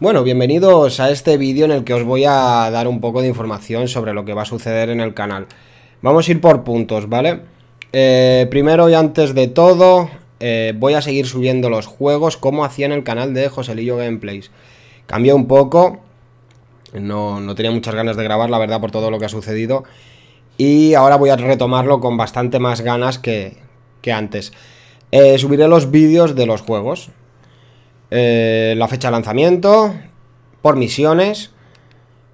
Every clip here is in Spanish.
Bueno, bienvenidos a este vídeo en el que os voy a dar un poco de información sobre lo que va a suceder en el canal. Vamos a ir por puntos, ¿vale? Eh, primero y antes de todo, eh, voy a seguir subiendo los juegos como hacía en el canal de Joselillo Gameplays. Cambié un poco, no, no tenía muchas ganas de grabar, la verdad, por todo lo que ha sucedido. Y ahora voy a retomarlo con bastante más ganas que, antes. Eh, subiré los vídeos de los juegos, eh, la fecha de lanzamiento, por misiones,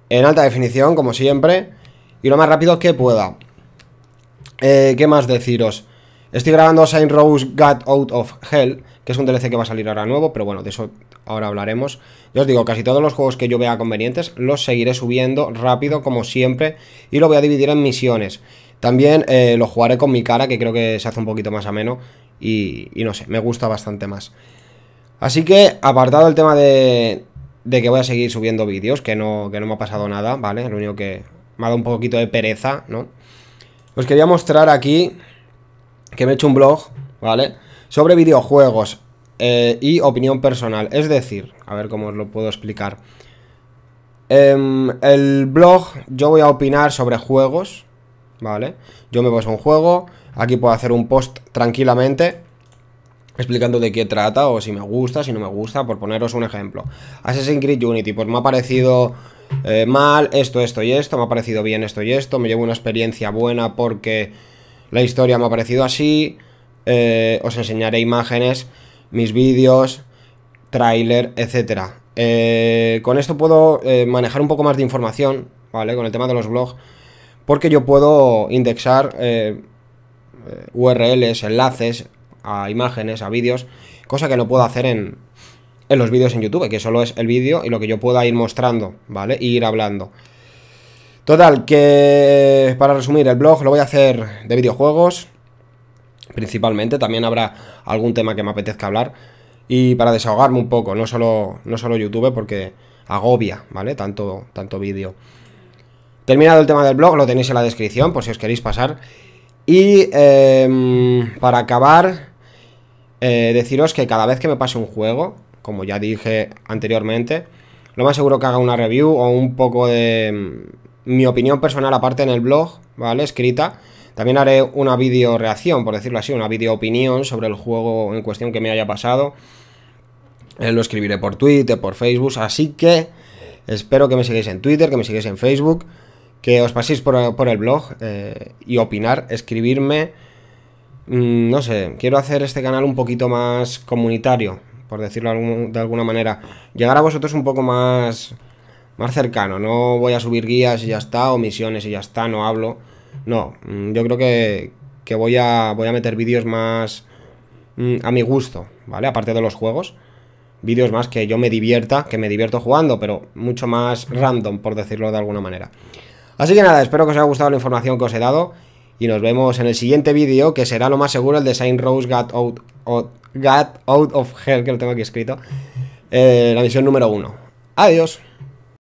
en alta definición, como siempre, y lo más rápido que pueda. Eh, ¿Qué más deciros? Estoy grabando Saint Rose Got Out of Hell, que es un DLC que va a salir ahora nuevo, pero bueno, de eso ahora hablaremos. Yo os digo, casi todos los juegos que yo vea convenientes los seguiré subiendo rápido, como siempre, y lo voy a dividir en misiones. También eh, lo jugaré con mi cara, que creo que se hace un poquito más ameno, y, y no sé, me gusta bastante más. Así que, apartado el tema de, que voy a seguir subiendo vídeos, que no, no me ha pasado nada, ¿vale? Lo único que me ha dado un poquito de pereza, ¿no? Os quería mostrar aquí que me he hecho un blog, ¿vale? Sobre videojuegos eh, y opinión personal. Es decir, a ver cómo os lo puedo explicar. En em, el blog yo voy a opinar sobre juegos, ¿vale? Yo me paso un juego, aquí puedo hacer un post tranquilamente, explicando de qué trata o si me gusta, si no me gusta, por poneros un ejemplo. Assassin's Creed Unity, pues me ha parecido eh, mal esto, esto y esto, me ha parecido bien esto y esto, me llevo una experiencia buena porque la historia me ha parecido así, eh, os enseñaré imágenes, mis vídeos, trailer, etc. Eh, con esto puedo manejar un poco más de información, ¿vale? Con el tema de los blogs, porque yo puedo indexar... URLs, enlaces a imágenes, a vídeos, cosa que no puedo hacer en, los vídeos en YouTube, que solo es el vídeo y lo que yo pueda ir mostrando, ¿vale? Y ir hablando. Total, que para resumir, el blog lo voy a hacer de videojuegos, principalmente, también habrá algún tema que me apetezca hablar, y para desahogarme un poco, no solo, no solo YouTube, porque agobia, ¿vale? Tanto, tanto vídeo. Terminado el tema del blog, lo tenéis en la descripción por si os queréis pasar. Y em, para acabar, eh, deciros que cada vez que me pase un juego, como ya dije anteriormente, lo más seguro que haga una review o un poco de mm, mi opinión personal aparte en el blog, ¿vale? Escrita. También haré una video reacción, por decirlo así, una video opinión sobre el juego en cuestión que me haya pasado. Eh, lo escribiré por Twitter, por Facebook, así que espero que me sigáis en Twitter, que me sigáis en Facebook, que os paséis por, el blog eh, y opinar, escribirme Mm, no sé, quiero hacer este canal un poquito más comunitario, por decirlo de alguna manera. Llegar a vosotros un poco más, más cercano. No voy a subir guías y ya está, o misiones y ya está, no hablo. No, mm, yo creo que, voy, a, voy a meter vídeos más mm, a mi gusto, ¿vale? Aparte de los juegos. Vídeos más que yo me divierta, que me divierto jugando, pero mucho más random, por decirlo de alguna manera. Así que nada, espero que os haya gustado la información que os he dado y nos vemos en el siguiente vídeo, que será lo más seguro el de Saint Rose Gat Out, out of Hell, que lo tengo aquí escrito, eh, la misión número 1. Adiós.